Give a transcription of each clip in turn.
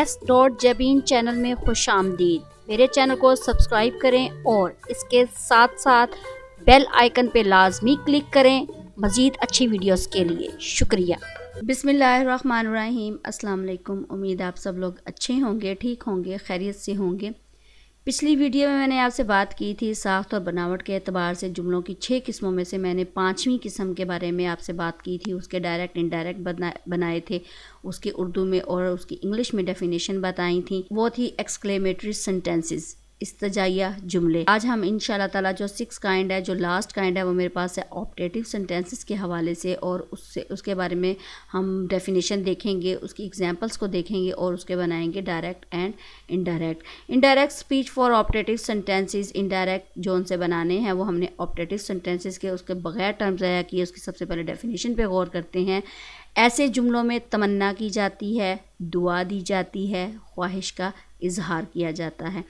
S dot Jabeen channel में खुश आमदीद मेरे चैनल को सब्सक्राइब करें और इसके साथ साथ बेल आइकन पे लाजमी क्लिक करें मज़ीद अच्छी वीडियोस के लिए शुक्रिया बिसमीम अल्लाम उम्मीद आप सब लोग अच्छे होंगे ठीक होंगे खैरियत से होंगे पिछली वीडियो में मैंने आपसे बात की थी साख्त और बनावट के अतबार से जुमलों की छः किस्मों में से मैंने पाँचवीं किस्म के बारे में आपसे बात की थी उसके डायरेक्ट इनडायरेक्ट बना बनाए थे उसकी उर्दू में और उसकी इंग्लिश में डेफिनेशन बताई थी वो थी एक्सक्लेमेटरी सेंटेंसेस इस्तजाइया जुमले आज हम इन ताला जो सिक्स काइंड है जो लास्ट काइंड है वो मेरे पास है ऑपरेटिव सेंटेंसेस के हवाले से और उससे उसके बारे में हम डेफिनेशन देखेंगे उसकी एग्जांपल्स को देखेंगे और उसके बनाएंगे direct and indirect indirect speech for optative sentences indirect जो उनसे बनाने हैं वो हमने ऑपरेटिव सेंटेंसेज के उसके बगैर टर्म ज़ाया किए उसकी सबसे पहले डेफिनेशन पर गौर करते हैं ऐसे जुमलों में तमन्ना की जाती है दुआ दी जाती है ख्वाहिश का इजहार किया जाता है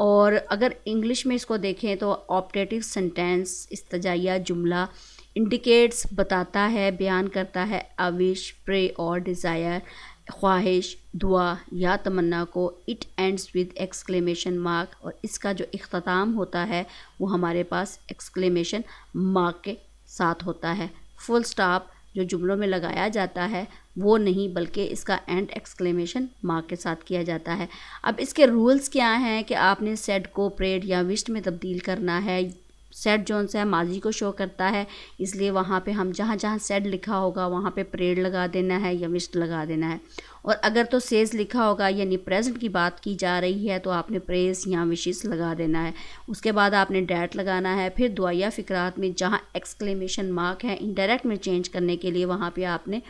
और अगर इंग्लिश में इसको देखें तो ऑप्टेटिव सेंटेंस इस्तजाया जुमला इंडिकेट्स बताता है बयान करता है आविश प्रे और डिज़ायर ख्वाहिश दुआ या तमन्ना को it ends with exclamation mark और इसका जो अख्ताम होता है वो हमारे पास एक्सक्लेमेशन मार्क के साथ होता है फुल स्टॉप जो जुमलों में लगाया जाता है वो नहीं बल्कि इसका एंड एक्सक्लेमेशन मार्क के साथ किया जाता है अब इसके रूल्स क्या हैं कि आपने सेट को प्रेड या विस्ट में तब्दील करना है सेट जोन से माजी को शो करता है इसलिए वहाँ पे हम जहाँ जहाँ सेट लिखा होगा वहाँ पे परेड लगा देना है या विस्ट लगा देना है और अगर तो सेज लिखा होगा यानी प्रेजेंट की बात की जा रही है तो आपने प्रेस या विशेष लगा देना है उसके बाद आपने डैट लगाना है फिर दुआया फ़िक्रात में जहाँ एक्सक्लेमेशन मार्क है इनडायरेक्ट में चेंज करने के लिए वहाँ पर आपने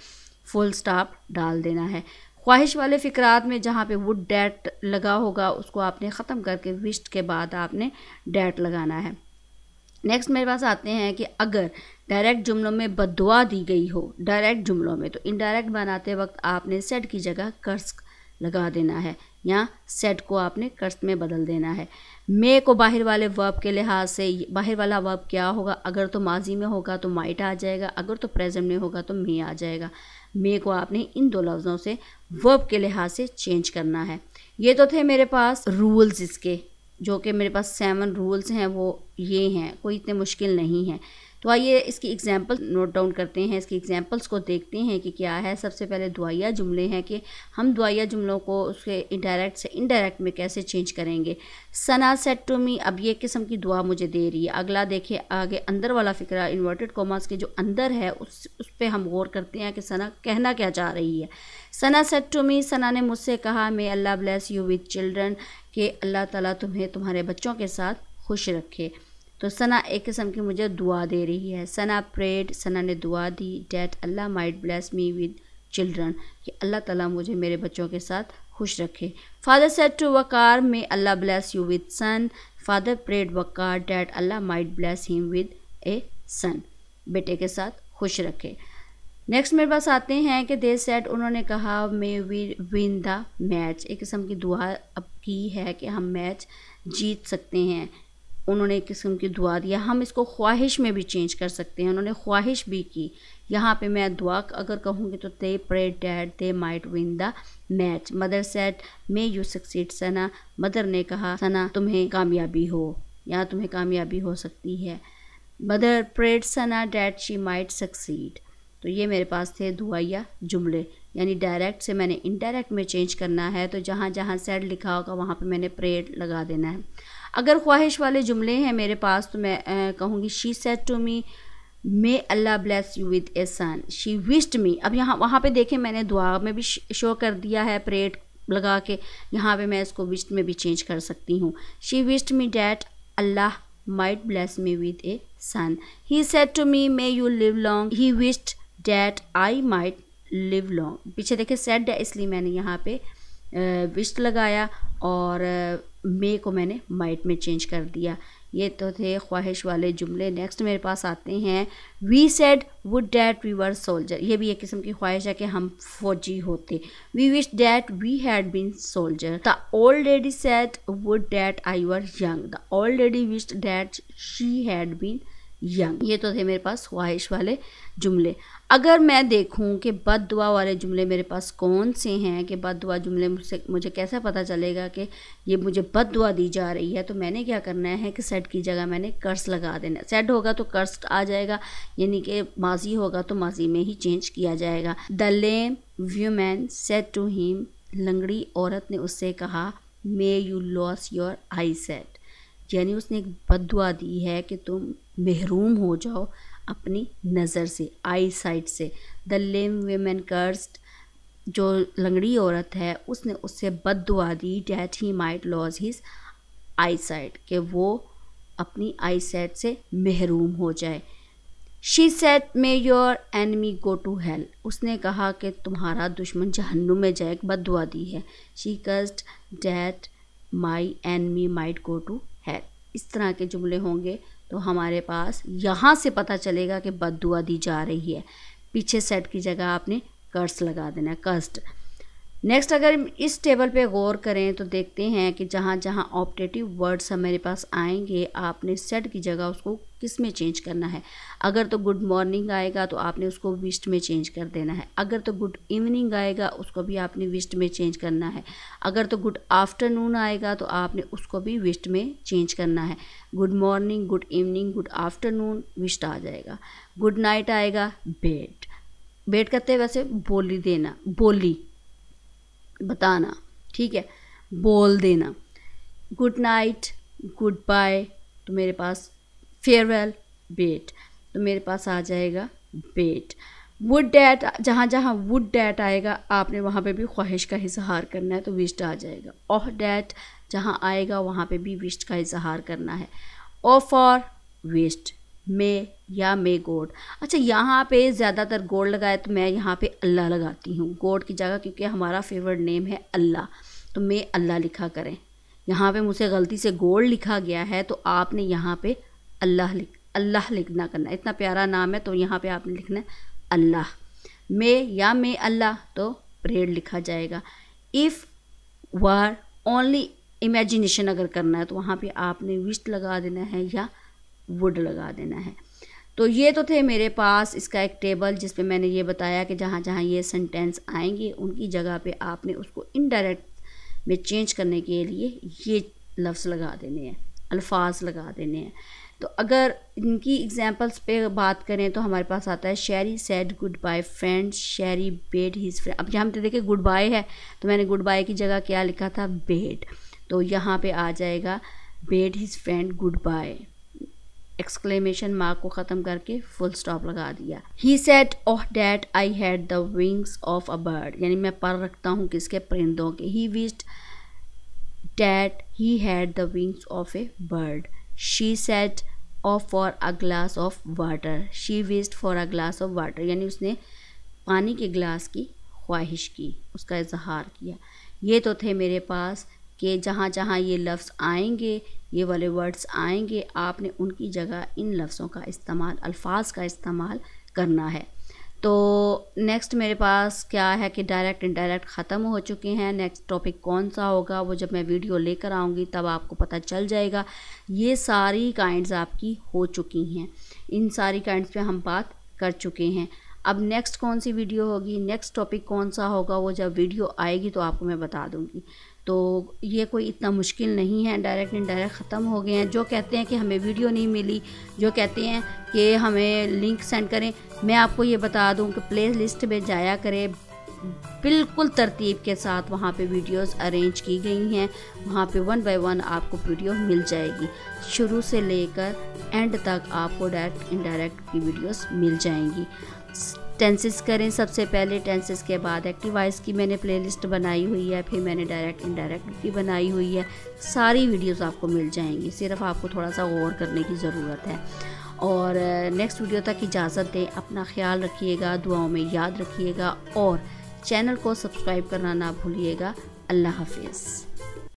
फुल स्टाप डाल देना है ख्वाहिश वाले फ़िक्रात में जहाँ पे वुड डैट लगा होगा उसको आपने ख़त्म करके विश्ट के बाद आपने डैट लगाना है नेक्स्ट मेरे पास आते हैं कि अगर डायरेक्ट जुमलों में बदुआ दी गई हो डायरेक्ट जुमलों में तो इनडायरेक्ट बनाते वक्त आपने सेट की जगह कर्स लगा देना है या सेट को आपने कर्स में बदल देना है मे को बाहर वाले वर्ब के लिहाज से बाहर वाला वर्ब क्या होगा अगर तो माजी में होगा तो माइट आ जाएगा अगर तो प्रेजेंट में होगा तो मे आ जाएगा मे को आपने इन दो लफ्ज़ों से वर्ब के लिहाज से चेंज करना है ये तो थे मेरे पास रूल्स इसके जो कि मेरे पास सेवन रूल्स हैं वो ये हैं कोई इतने मुश्किल नहीं है तो आइए इसकी एग्जाम्पल नोट डाउन करते हैं इसकी एग्जाम्पल्स को देखते हैं कि क्या है सबसे पहले दुआया जुमले हैं कि हम दुआया जुमलों को उसके इंडायरेक्ट से इनडायरेक्ट में कैसे चेंज करेंगे सना सेट टू मी अब ये किस्म की दुआ मुझे दे रही है अगला देखें आगे अंदर वाला फिक्रा इन्वर्टेड कॉमर्स के जो अंदर है उस उस पर हम गौर करते हैं कि सना कहना क्या चाह रही है सना सेट टू मी सना ने मुझसे कहा may Allah bless you with children के अल्लाह ताला तुम्हें तुम्हारे बच्चों के साथ खुश रखे तो सना एक किस्म की मुझे दुआ दे रही है सना प्रेड सना ने दुआ दी that Allah might bless me with children कि अल्लाह ताला मुझे मेरे बच्चों के साथ खुश रखे father said to Waqar may Allah bless you with son father prayed Waqar that Allah might bless him with a son बेटे के साथ खुश रखे नेक्स्ट मेरे पास आते हैं कि दे सेट उन्होंने कहा may we win the match एक किस्म की दुआ अब की है कि हम मैच जीत सकते हैं उन्होंने एक किस्म की दुआ दिया हम इसको ख्वाहिश में भी चेंज कर सकते हैं उन्होंने ख्वाहिश भी की यहाँ पे मैं दुआ अगर कहूँगी तो they pray that they might win the match mother said may you succeed Sana mother ने कहा सना तुम्हें कामयाबी हो या तुम्हें कामयाबी हो सकती है mother prayed Sana that she might succeed तो ये मेरे पास थे दुआया जुमले यानी डायरेक्ट से मैंने इनडायरेक्ट में चेंज करना है तो जहाँ जहाँ सेड लिखा होगा वहाँ पे मैंने प्रेड लगा देना है अगर ख्वाहिश वाले जुमले हैं मेरे पास तो मैं कहूँगी she said to me may Allah bless you with a son she wished me अब यहाँ वहाँ पे देखें मैंने दुआ में भी शो कर दिया है परेड लगा के यहाँ पे मैं इसको विश्ड में भी चेंज कर सकती हूँ she wished me that Allah might bless me with a son he said to me may you live long he wished that I might live long पीछे देखे सेट है इसलिए मैंने यहाँ पे बिस्ट लगाया और मे को मैंने माइट में चेंज कर दिया ये तो थे ख्वाहिश वाले जुमले नेक्स्ट मेरे पास आते हैं we said would that we were soldier ये भी एक किस्म की ख्वाहिश है कि हम फौजी होते we wish that we had been soldier the old lady said would that I were young the old lady wish that she had been young ये तो थे मेरे पास ख्वाहिश वाले जुमले अगर मैं देखूं कि बद दुआ वाले जुमले मेरे पास कौन से हैं कि बद दुआ जुमले मुझसे मुझे कैसे पता चलेगा कि ये मुझे बद दुआ दी जा रही है तो मैंने क्या करना है कि सेट की जगह मैंने कर्स लगा देना सेट होगा तो कर्स आ जाएगा यानी कि माजी होगा तो माजी में ही चेंज किया जाएगा the lame woman said to him लंगड़ी औरत ने उससे कहा may you lose your eye sight यानी उसने एक बद दुआ दी है कि तुम महरूम हो जाओ अपनी नज़र से आई साइट से द लेम वेमेन कर्स्ट जो लंगड़ी औरत है उसने उससे बद दुआ दी that he might lose his eye sight कि वो अपनी आई साइट से महरूम हो जाए she said may your enemy go to hell उसने कहा कि तुम्हारा दुश्मन जहन्नुम में जाए बद दुआ दी है she cursed that my enemy might go to hell इस तरह के जुमले होंगे तो हमारे पास यहाँ से पता चलेगा कि बद दी जा रही है पीछे सेट की जगह आपने कर्स लगा देना है कस्ट नेक्स्ट अगर इस टेबल पे गौर करें तो देखते हैं कि जहाँ जहाँ ऑपरेटिव वर्ड्स हमारे पास आएंगे आपने सेट की जगह उसको किस में चेंज करना है अगर तो गुड मॉर्निंग आएगा तो आपने उसको विस्ट में चेंज कर देना है अगर तो गुड इवनिंग आएगा उसको भी आपने विस्ट में चेंज करना है अगर तो गुड आफ्टरनून आएगा तो आपने उसको भी विस्ट में चेंज करना है good morning good evening good afternoon wished आ जाएगा गुड नाइट आएगा बेड बेड करते वैसे बोली देना बोली बताना ठीक है बोल देना गुड नाइट गुड बाय तो मेरे पास फेयरवेल बेट तो मेरे पास आ जाएगा बेट वुड डैट जहाँ जहाँ वुड डैट आएगा आपने वहाँ पे भी ख्वाहिश का इजहार करना है तो विश्ट आ जाएगा ऑफ डैट जहाँ आएगा वहाँ पे भी विश्ट का इजहार करना है ऑफ और वेस्ट मे या मे गोड अच्छा यहाँ पे ज़्यादातर गोड लगाए तो मैं यहाँ पे अल्लाह लगाती हूँ गोड की जगह क्योंकि हमारा फेवरेट नेम है अल्लाह तो मे अल्लाह लिखा करें यहाँ पे मुझसे गलती से गोल लिखा गया है तो आपने यहाँ पे अल्लाह लिख अल्लाह लिखना करना इतना प्यारा नाम है तो यहाँ पे आपने लिखना है अल्लाह मे या मे अल्लाह तो प्रेड लिखा जाएगा इफ़ वार ओनली इमेजिनेशन अगर करना है तो वहाँ पे आपने विस्ट लगा देना है या वुड लगा देना है तो ये तो थे मेरे पास इसका एक टेबल जिस पे मैंने ये बताया कि जहाँ जहाँ ये सेंटेंस आएंगे उनकी जगह पे आपने उसको इनडायरेक्ट में चेंज करने के लिए ये लफ्ज़ लगा देने हैं अल्फाज लगा देने हैं तो अगर इनकी एग्जांपल्स पे बात करें तो हमारे पास आता है Sherry said good bye friend Sherry bade his friend अब यहाँ पर देखें गुड बाय है तो मैंने गुड बाय की जगह क्या लिखा था बेड तो यहाँ पर आ जाएगा bade his friend good bye exclamation mark को ख़त्म करके फुल स्टॉप लगा दिया he said oh that I had the wings of a bird यानी मैं पर रखता हूँ किसके परिंदों के he wished that he had the wings of a bird she said oh for a glass of water she wished for a glass of water यानी उसने पानी के ग्लास की ख्वाहिश की उसका इजहार किया ये तो थे मेरे पास कि जहाँ जहाँ ये लफ्ज़ आएंगे ये वाले वर्ड्स आएंगे आपने उनकी जगह इन लफ्ज़ों का इस्तेमाल अल्फाज का इस्तेमाल करना है तो नेक्स्ट मेरे पास क्या है कि डायरेक्ट इनडायरेक्ट ख़त्म हो चुके हैं नेक्स्ट टॉपिक कौन सा होगा वो जब मैं वीडियो लेकर आऊँगी तब आपको पता चल जाएगा ये सारी काइंड्स आपकी हो चुकी हैं इन सारी काइंड्स पे हम बात कर चुके हैं अब नेक्स्ट कौन सी वीडियो होगी नेक्स्ट टॉपिक कौन सा होगा वो जब वीडियो आएगी तो आपको मैं बता दूँगी तो ये कोई इतना मुश्किल नहीं है डायरेक्ट इनडायरेक्ट ख़त्म हो गए हैं जो कहते हैं कि हमें वीडियो नहीं मिली जो कहते हैं कि हमें लिंक सेंड करें मैं आपको ये बता दूं कि प्ले लिस्ट में जाया करें बिल्कुल तरतीब के साथ वहाँ पे वीडियोस अरेंज की गई हैं वहाँ पे वन बाय वन आपको वीडियो मिल जाएगी शुरू से लेकर एंड तक आपको डायरेक्ट इनडायरेक्ट की वीडियोस मिल जाएंगी टेंसेस करें सबसे पहले टेंसेस के बाद एक्टिवाइज की मैंने प्लेलिस्ट बनाई हुई है फिर मैंने डायरेक्ट इनडायरेक्ट की बनाई हुई है सारी वीडियोस आपको मिल जाएंगी सिर्फ आपको थोड़ा सा गौर करने की ज़रूरत है और नेक्स्ट वीडियो तक इजाज़त दें अपना ख्याल रखिएगा दुआओं में याद रखिएगा और चैनल को सब्सक्राइब करना ना भूलिएगा अल्लाह हाफिज़